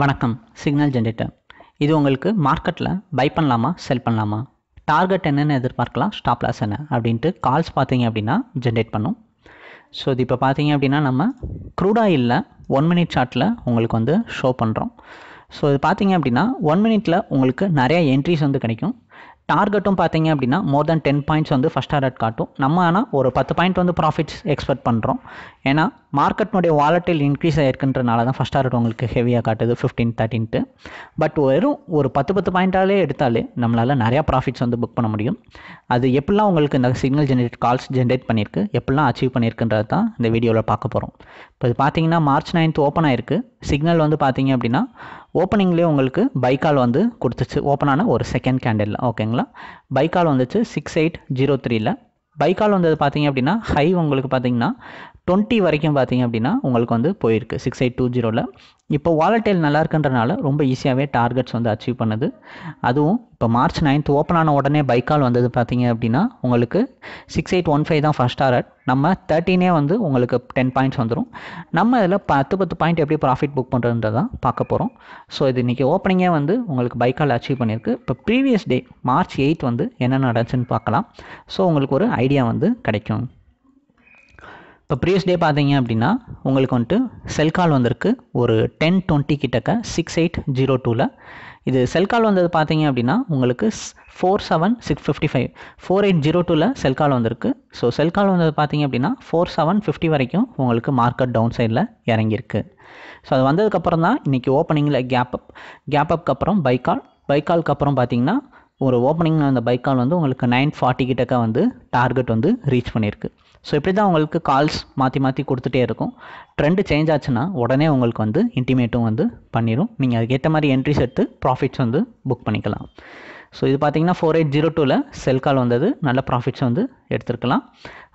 வணக்கம் signal generator இது உங்களுக்கு மார்க்கெட்டில் பை பண்ணலாமா செல் பண்ணலாமா டார்கெட் என்னென்னு எதிர்பார்க்கலாம் ஸ்டாப் லாஸ் என்ன அப்படின்ட்டு கால்ஸ் பார்த்தீங்க அப்படின்னா ஜென்ரேட் பண்ணும் ஸோ இது இப்போ பார்த்தீங்க அப்படின்னா நம்ம க்ரூடாயில் ஒன் மினிட் சார்ட்டில் உங்களுக்கு வந்து ஷோ பண்ணுறோம் ஸோ இது பார்த்தீங்க அப்படின்னா ஒன் மினிட்டில் உங்களுக்கு நிறையா என்ட்ரிஸ் வந்து கிடைக்கும் டார்கெட்டும் பார்த்தீங்க அப்படின்னா மோர் தேன் டென் பாயிண்ட்ஸ் வந்து ஃபஸ்ட் டார்கெட் காட்டும் நம்ம ஆனால் ஒரு பத்து பாயிண்ட் வந்து ப்ராஃபிட்ஸ் எக்ஸ்பெக்ட் பண்ணுறோம் ஏன்னா மார்க்கெட்னுடைய வாலட்டில் இன்க்ரீஸ் ஆகிருக்குன்றனால தான் ஃபஸ்ட் ஆர்ட் உங்களுக்கு ஹெவியாக காட்டுது ஃபிஃப்டீன் தேர்ட்டின்ட்டு பட் வெறும் ஒரு பத்து பத்து பாயிண்டாலே எடுத்தாலே நம்மளால் நிறையா ப்ராஃபிட்ஸ் வந்து புக் பண்ண முடியும் அது எப்படிலாம் உங்களுக்கு இந்த சிக்னல் ஜென்ரேட் கால்ஸ் ஜென்ரேட் பண்ணியிருக்கு எப்படிலாம் அச்சீவ் பண்ணியிருக்குன்றது தான் இந்த வீடியோவில் பார்க்க போகிறோம் இப்போ இது பார்த்தீங்கன்னா மார்ச் நைன்த் ஓப்பன் ஆயிருக்கு சிக்னல் வந்து பார்த்தீங்க அப்படின்னா ஓப்பனிங்லேயே உங்களுக்கு பைக்கால் வந்து கொடுத்துச்சு ஓப்பனான ஒரு செகண்ட் கேண்டில் ஓகேங்களா பைக்கால் வந்துச்சு சிக்ஸ் எயிட் ஜீரோ த்ரீயில் பைக்கால் வந்தது பார்த்தீங்க அப்படின்னா ஹை உங்களுக்கு பார்த்தீங்கன்னா டுவெண்ட்டி வரைக்கும் பார்த்தீங்க அப்படின்னா உங்களுக்கு வந்து போயிருக்கு சிக்ஸ் எயிட் டூ ஜீரோவில் இப்போ வாலட்டைல் நல்லா இருக்குன்றனால ரொம்ப ஈஸியாகவே டார்கெட்ஸ் வந்து அச்சீவ் பண்ணுது அதுவும் இப்போ மார்ச் நைன்த் ஓப்பன் ஆன உடனே பைக்கால் வந்தது பார்த்தீங்க அப்படின்னா உங்களுக்கு சிக்ஸ் எயிட் ஒன் ஃபைவ் தான் ஃபஸ்ட் டார்கெட் நம்ம தேர்ட்டினே வந்து உங்களுக்கு டென் பாயிண்ட்ஸ் வந்துடும் நம்ம இதில் பத்து பத்து பாயிண்ட் எப்படி ப்ராஃபிட் புக் தான் பார்க்க போகிறோம் ஸோ இது இன்றைக்கி ஓப்பனிங்கே வந்து உங்களுக்கு பைக்கால் அச்சீவ் பண்ணியிருக்கு இப்போ ப்ரீவியஸ் டே மார்ச் எயித் வந்து என்ன நடந்துச்சுன்னு பார்க்கலாம் ஸோ உங்களுக்கு ஒரு ஐடியா வந்து கிடைக்கும் இப்போ ப்ரீவியஸ் டே பார்த்தீங்க அப்படின்னா உங்களுக்கு வந்துட்டு செல் கால் வந்திருக்கு ஒரு டென் டுவெண்ட்டி கிட்டக்க சிக்ஸ் எயிட் ஜீரோ டூவில் இது செல் கால் வந்தது பார்த்தீங்க அப்படின்னா உங்களுக்கு four seven six fifty five four eight zero டூவில் செல் கால் வந்திருக்கு ஸோ செல் கால் வந்தது பார்த்தீங்க அப்படின்னா ஃபோர் செவன் ஃபிஃப்டி வரைக்கும் உங்களுக்கு மார்க்கெட் டவுன் சைடில் இறங்கியிருக்கு ஸோ அது வந்ததுக்கப்புறம் தான் இன்றைக்கி ஓப்பனிங்கில் கேப் அப் கேப் அப்புக்கு அப்புறம் பைக் கால்க்கு அப்புறம் பார்த்தீங்கன்னா ஒரு ஓப்பனிங் வந்த பைக் கால் வந்து உங்களுக்கு நைன் ஃபார்ட்டி கிட்டக்க வந்து டார்கெட் வந்து ரீச் பண்ணியிருக்கு ஸோ இப்படி தான் உங்களுக்கு கால்ஸ் மாற்றி மாற்றி கொடுத்துட்டே இருக்கும் ட்ரெண்டு சேஞ்ச் ஆச்சுன்னா உடனே உங்களுக்கு வந்து இன்டிமேட்டும் வந்து பண்ணிடும் நீங்கள் அதுக்கேற்ற மாதிரி என்ட்ரிஸ் எடுத்து ப்ராஃபிட்ஸ் வந்து புக் பண்ணிக்கலாம் ஸோ இது பார்த்தீங்கன்னா ஃபோர் எயிட் ஜீரோ டூவில் செல் கால் வந்தது நல்ல ப்ராஃபிட்ஸ் வந்து எடுத்துருக்கலாம்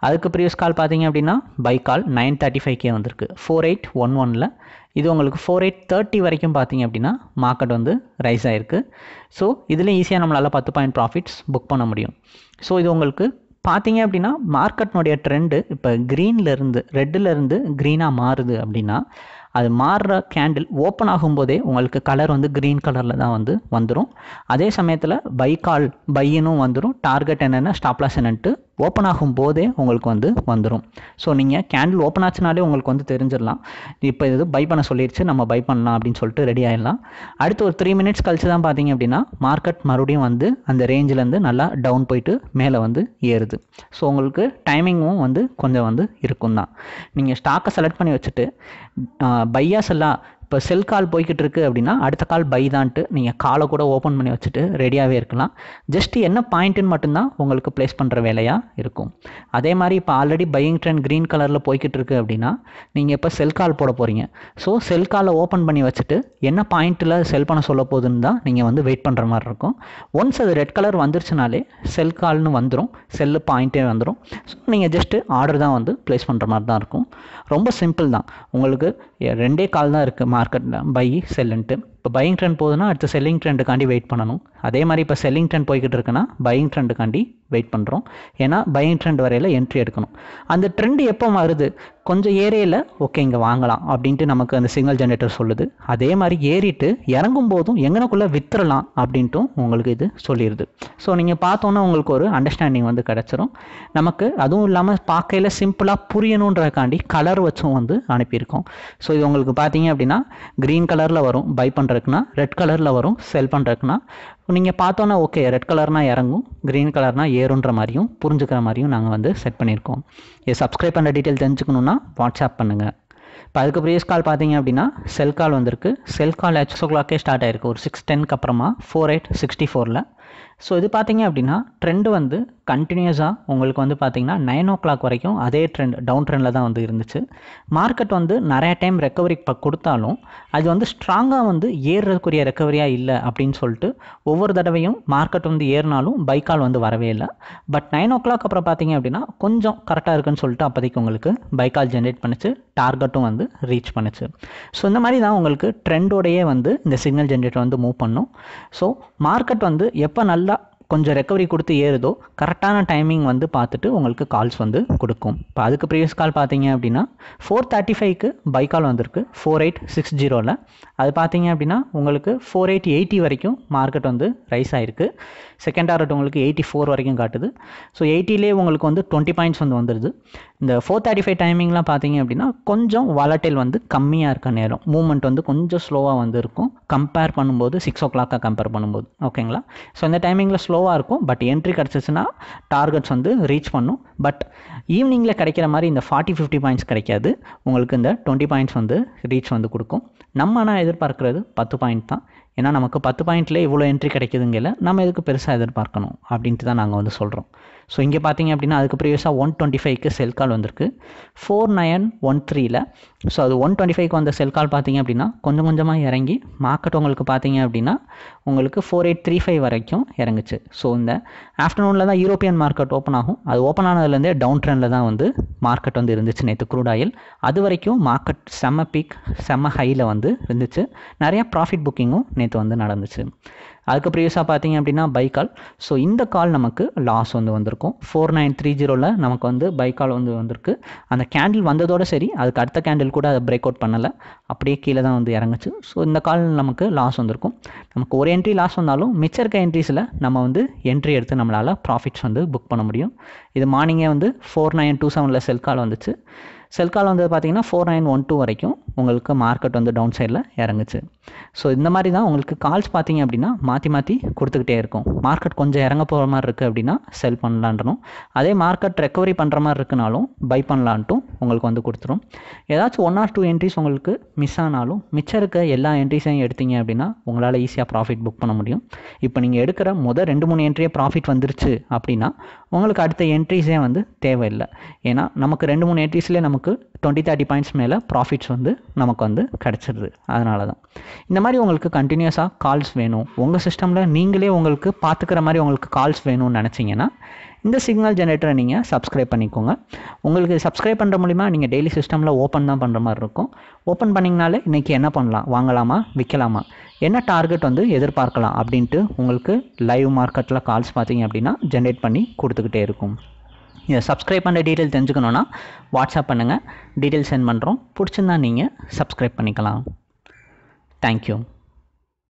அதுக்கு ப்ரீவியஸ் கால் பார்த்தீங்க அப்படின்னா buy call nine thirty five K வந்திருக்கு ஃபோர் எயிட் ஒன் ஒனில் இது உங்களுக்கு ஃபோர் எயிட் தேர்ட்டி வரைக்கும் பார்த்தீங்க அப்படின்னா மார்க்கெட் வந்து ரைஸ் ஆகிருக்கு ஸோ இதில் ஈஸியாக நம்மளால் பத்து பாயிண்ட் ப்ராஃபிட்ஸ் புக் பண்ண முடியும் ஸோ இது உங்களுக்கு பார்த்தீங்க அப்படின்னா மார்க்கெட்னுடைய ட்ரெண்டு இப்போ க்ரீன்லேருந்து ரெட்டிலேருந்து க்ரீனாக மாறுது அப்படின்னா அது மாறுற கேண்டில் ஓப்பன் ஆகும்போதே உங்களுக்கு கலர் வந்து க்ரீன் கலரில் தான் வந்து வந்துடும் அதே சமயத்தில் பை கால் பையனும் வந்துடும் டார்கெட் என்னென்ன ஸ்டாப்லாஸ் என்னன்ட்டு ஓப்பன் ஆகும் போதே உங்களுக்கு வந்து வந்துடும் ஸோ நீங்கள் கேண்டில் ஓப்பன் ஆச்சுனாலே உங்களுக்கு வந்து தெரிஞ்சிடலாம் இப்போ இது பை பண்ண சொல்லிடுச்சு நம்ம பை பண்ணலாம் அப்படின்னு சொல்லிட்டு ரெடி ஆகிடலாம் அடுத்து ஒரு த்ரீ மினிட்ஸ் கழிச்சு தான் பார்த்தீங்க அப்படின்னா மார்க்கெட் மறுபடியும் வந்து அந்த ரேஞ்சிலேருந்து நல்லா டவுன் போயிட்டு மேலே வந்து ஏறுது ஸோ உங்களுக்கு டைமிங்கும் வந்து கொஞ்சம் வந்து இருக்கும் தான் நீங்கள் ஸ்டாக்கை செலக்ட் பண்ணி வச்சுட்டு பையாஸ் எல்லாம் இப்போ செல் கால் போய்கிட்டு இருக்குது அப்படின்னா அடுத்த கால் பை தான்ட்டு நீங்கள் காலை கூட ஓப்பன் பண்ணி வச்சுட்டு ரெடியாகவே இருக்கலாம் ஜஸ்ட் என்ன பாயிண்ட்டுன்னு மட்டும்தான் உங்களுக்கு ப்ளேஸ் பண்ணுற வேலையாக இருக்கும் அதே மாதிரி இப்போ ஆல்ரெடி பையிங் ட்ரெண்ட் க்ரீன் கலரில் போய்கிட்டு இருக்குது அப்படின்னா நீங்கள் இப்போ செல் கால் போட போகிறீங்க ஸோ செல் காலை ஓப்பன் பண்ணி வச்சுட்டு என்ன பாயிண்ட்டில் செல் பண்ண சொல்ல போகுதுன்னு தான் நீங்கள் வந்து வெயிட் பண்ணுற மாதிரி இருக்கும் ஒன்ஸ் அது ரெட் கலர் வந்துருச்சுனாலே செல் கால்னு வந்துடும் செல்லு பாயிண்ட்டே வந்துடும் ஸோ நீங்கள் ஜஸ்ட்டு ஆர்டர் தான் வந்து ப்ளேஸ் பண்ணுற மாதிரி தான் இருக்கும் ரொம்ப சிம்பிள் தான் உங்களுக்கு ரெண்டே கால் தான் இருக்குது market by selling term இப்போ பையிங் ட்ரெண்ட் போகுதுன்னா அடுத்த செல்லிங் ட்ரெண்டுக்காண்டி வெயிட் பண்ணணும் அதே மாதிரி இப்போ செல்லிங் ட்ரெண்ட் போய்கிட்டு இருக்குன்னா பையிங் ட்ரெண்டுக்காண்டி வெயிட் பண்ணுறோம் ஏன்னா பையிங் ட்ரெண்ட் வரையில் என்ட்ரி எடுக்கணும் அந்த ட்ரெண்ட் எப்போ வருது கொஞ்சம் ஏரியில் ஓகே இங்கே வாங்கலாம் அப்படின்ட்டு நமக்கு அந்த சிக்னல் ஜென்ரேட்டர் சொல்லுது அதே மாதிரி ஏறிட்டு இறங்கும் போதும் எங்கனக்குள்ளே வித்துடலாம் அப்படின்ட்டும் உங்களுக்கு இது சொல்லிடுது ஸோ நீங்கள் பார்த்தோன்னா உங்களுக்கு ஒரு அண்டர்ஸ்டாண்டிங் வந்து கிடச்சிரும் நமக்கு அதுவும் இல்லாமல் பார்க்கையில் சிம்பிளாக புரியணுன்றதுக்காண்டி கலர் வச்சும் வந்து அனுப்பியிருக்கோம் ஸோ இது உங்களுக்கு பார்த்தீங்க அப்படின்னா க்ரீன் கலரில் வரும் பை பண்ணுற இருக்குன்னா ரெட் கலரில் வரும் செல் பண்ணுறதுக்குன்னா நீங்கள் பார்த்தோன்னா ஓகே ரெட் கலர்னால் இறங்கும் க்ரீன் கலர்னால் ஏறுன்ற மாதிரியும் புரிஞ்சுக்கிற மாதிரியும் நாங்கள் வந்து செட் பண்ணியிருக்கோம் இது சப்ஸ்கிரைப் பண்ணுற டீட்டெயில் தெரிஞ்சுக்கணுன்னா வாட்ஸ்அப் பண்ணுங்கள் இப்போ அதுக்கு ப்ரீஸ் கால் பார்த்தீங்க அப்படின்னா செல் கால் வந்திருக்கு செல் கால் ஹெச் ஓ கிளாக்கே ஸ்டார்ட் ஆயிருக்கு ஒரு சிக்ஸ் டென்க்கு அப்புறமா ஃபோர் எயிட் சிக்ஸ்டி ஃபோரில் ஸோ இது பார்த்தீங்க அப்படின்னா ட்ரெண்டு வந்து கண்டினியூஸாக உங்களுக்கு வந்து பார்த்தீங்கன்னா நைன் ஓ கிளாக் வரைக்கும் அதே ட்ரெண்ட் டவுன் ட்ரெண்டில் தான் வந்து இருந்துச்சு மார்க்கெட் வந்து நிறைய டைம் ரெக்கவரி இப்போ கொடுத்தாலும் அது வந்து ஸ்ட்ராங்காக வந்து ஏறுறதுக்குரிய ரெக்கவரியாக இல்லை அப்படின்னு சொல்லிட்டு ஒவ்வொரு தடவையும் மார்க்கெட் வந்து ஏறினாலும் பைக்கால் வந்து வரவே இல்லை பட் நைன் ஓ கிளாக் அப்புறம் பார்த்தீங்க அப்படின்னா கொஞ்சம் கரெக்டாக இருக்குன்னு சொல்லிட்டு அப்போதைக்கு உங்களுக்கு பைக்கால் ஜென்ரேட் பண்ணிச்சு டார்கெட்டும் வந்து ரீச் பண்ணிச்சு ஸோ இந்த மாதிரி தான் உங்களுக்கு ட்ரெண்டோடையே வந்து இந்த சிக்னல் ஜென்ரேட்டர் வந்து மூவ் பண்ணும் ஸோ மார்க்கெட் வந்து எப்போ நல்லா கொஞ்சம் ரெக்கவரி கொடுத்து ஏறுதோ கரெக்டான டைமிங் வந்து பார்த்துட்டு உங்களுக்கு கால்ஸ் வந்து கொடுக்கும் இப்போ அதுக்கு ப்ரீவியஸ் கால் பார்த்தீங்க அப்படின்னா ஃபோர் தேர்ட்டி ஃபைவ்க்கு பை கால் வந்திருக்கு ஃபோர் எயிட் சிக்ஸ் ஜீரோவில் அது பார்த்தீங்க அப்படின்னா உங்களுக்கு ஃபோர் எயிட் எயிட்டி வரைக்கும் மார்க்கெட் வந்து ரைஸ் ஆகிருக்கு செகண்ட் டார்கெட் உங்களுக்கு எயிட்டி ஃபோர் வரைக்கும் காட்டுது ஸோ எயிட்டிலே உங்களுக்கு வந்து டுவெண்ட்டி பாயிண்ட்ஸ் வந்து வந்துடுது இந்த ஃபோர் தேர்ட்டி ஃபைவ் டைமிங்லாம் பார்த்தீங்க அப்படின்னா கொஞ்சம் வாலட்டைல் வந்து கம்மியாக இருக்க நேரம் மூமெண்ட் வந்து கொஞ்சம் ஸ்லோவாக வந்து இருக்கும் கம்பேர் பண்ணும்போது சிக்ஸ் ஓ கிளாக்காக கம்பேர் பண்ணும்போது ஓகேங்களா ஸோ இந்த டைமிங்கில் ஸ்லோவாக இருக்கும் பட் என்ட்ரி கிடச்சிச்சின்னா டார்கெட்ஸ் வந்து ரீச் பண்ணும் பட் ஈவினிங்கில் கிடைக்கிற மாதிரி இந்த ஃபார்ட்டி ஃபிஃப்டி பாயிண்ட்ஸ் கிடைக்காது உங்களுக்கு இந்த டுவெண்ட்டி பாயிண்ட்ஸ் வந்து ரீச் வந்து கொடுக்கும் நம்ம ஆனால் எதிர்பார்க்கறது பத்து பாயிண்ட் தான் ஏன்னா நமக்கு பத்து பாயிண்ட்லேயே இவ்வளோ என்ட்ரி கிடைக்குதுங்கல நம்ம எதுக்கு பெருசாக எதிர்பார்க்கணும் அப்படின்ட்டு தான் நாங்கள் வந்து சொல்கிறோம் ஸோ இங்கே பார்த்தீங்க அப்படின்னா அதுக்கு ப்ரீவியஸாக ஒன் டுவெண்ட்டி ஃபைவ்க்கு செல் கால் வந்திருக்கு ஃபோர் நயன் ஒன் த்ரீல ஸோ அது ஒன் டுவெண்ட்டி ஃபைவ்க்கு வந்த செல் கால் பார்த்தீங்க அப்படின்னா கொஞ்சம் கொஞ்சமாக இறங்கி மார்க்கெட் உங்களுக்கு பார்த்தீங்க அப்படின்னா உங்களுக்கு ஃபோர் எயிட் த்ரீ ஃபைவ் வரைக்கும் இறங்குச்சு ஸோ இந்த ஆஃப்டர்நூனில் தான் யூரோப்பியன் மார்க்கெட் ஓப்பன் ஆகும் அது ஓப்பன் ஆனதுலேருந்தே டவுன் ட்ரெண்டில் தான் வந்து மார்க்கெட் வந்து இருந்துச்சு நேற்று குரூட் ஆயில் அது வரைக்கும் மார்க்கெட் செம்ம பீக் செம்ம ஹையில் வந்து இருந்துச்சு நிறையா ப்ராஃபிட் புக்கிங்கும் நேற்று வந்து நடந்துச்சு அதுக்கு ப்ரீவியஸாக பார்த்தீங்க அப்படின்னா பைக்கால் ஸோ இந்த கால் நமக்கு லாஸ் வந்து வந்திருக்கும் ஃபோர் நைன் த்ரீ ஜீரோவில் நமக்கு வந்து பைக்கால் வந்து வந்திருக்கு அந்த கேண்டில் வந்ததோடு சரி அதுக்கு அடுத்த கேண்டில் கூட அதை பிரேக் அவுட் பண்ணலை அப்படியே கீழே தான் வந்து இறங்குச்சு ஸோ இந்த கால் நமக்கு லாஸ் வந்திருக்கும் நமக்கு ஒரு என்ட்ரி லாஸ் வந்தாலும் மிச்சம் இருக்க என்ட்ரிஸில் நம்ம வந்து என்ட்ரி எடுத்து நம்மளால் ப்ராஃபிட்ஸ் வந்து புக் பண்ண முடியும் இது மார்னிங்கே வந்து ஃபோர் நைன் டூ செவனில் செல் கால் வந்துச்சு செல்கால் வந்து பார்த்திங்கன்னா ஃபோர் நைன் ஒன் டூ வரைக்கும் உங்களுக்கு மார்க்கெட் வந்து டவுன் சைடில் இறங்குச்சு ஸோ இந்த மாதிரி தான் உங்களுக்கு கால்ஸ் பார்த்திங்க அப்படின்னா மாற்றி மாற்றி கொடுத்துக்கிட்டே இருக்கும் மார்க்கெட் கொஞ்சம் இறங்க போகிற மாதிரி இருக்குது அப்படின்னா செல் பண்ணலான்றணும் அதே மார்க்கெட் ரெக்கவரி பண்ணுற மாதிரி இருக்குனாலும் பை பண்ணலான்ட்டும் உங்களுக்கு வந்து கொடுத்துரும் ஏதாச்சும் ஒன் ஆர் டூ என்ட்ரிஸ் உங்களுக்கு மிஸ் ஆனாலும் மிச்சம் இருக்க எல்லா என்ட்ரிஸையும் எடுத்தீங்க அப்படின்னா உங்களால் ஈஸியாக ப்ராஃபிட் புக் பண்ண முடியும் இப்போ நீங்கள் எடுக்கிற முதல் ரெண்டு மூணு என்ட்ரியே ப்ராஃபிட் வந்துருச்சு அப்படின்னா உங்களுக்கு அடுத்த என்ட்ரிஸே வந்து தேவையில்லை ஏன்னா நமக்கு ரெண்டு மூணு என்ட்ரிஸ்லேயே நமக்கு டுவெண்ட்டி தேர்ட்டி பாயிண்ட்ஸ் மேலே ப்ராஃபிட்ஸ் வந்து நமக்கு வந்து கிடச்சிடுது அதனால தான் இந்த மாதிரி உங்களுக்கு கண்டினியூஸாக கால்ஸ் வேணும் உங்கள் சிஸ்டமில் நீங்களே உங்களுக்கு பார்த்துக்கிற மாதிரி உங்களுக்கு கால்ஸ் வேணும்னு நினச்சிங்கன்னா இந்த சிக்னல் ஜென்ரேட்டரை நீங்கள் சப்ஸ்கிரைப் பண்ணிக்கோங்க உங்களுக்கு சப்ஸ்கிரைப் பண்ணுற மூலிமா நீங்கள் டெய்லி சிஸ்டமில் ஓப்பன் தான் பண்ணுற மாதிரி இருக்கும் ஓப்பன் பண்ணிங்கனாலே இன்றைக்கி என்ன பண்ணலாம் வாங்கலாமா விற்கலாமா என்ன டார்கெட் வந்து எதிர்பார்க்கலாம் அப்படின்ட்டு உங்களுக்கு லைவ் மார்க்கெட்டில் கால்ஸ் பார்த்தீங்க அப்படின்னா ஜென்ரேட் பண்ணி கொடுத்துக்கிட்டே இருக்கும் இதை சப்ஸ்கிரைப் பண்ணுற டீட்டெயில் தெரிஞ்சுக்கணுன்னா வாட்ஸ்அப் பண்ணுங்கள் டீட்டெயில் சென்ட் பண்ணுறோம் பிடிச்சிருந்தா நீங்கள் சப்ஸ்கிரைப் பண்ணிக்கலாம் தேங்க்யூ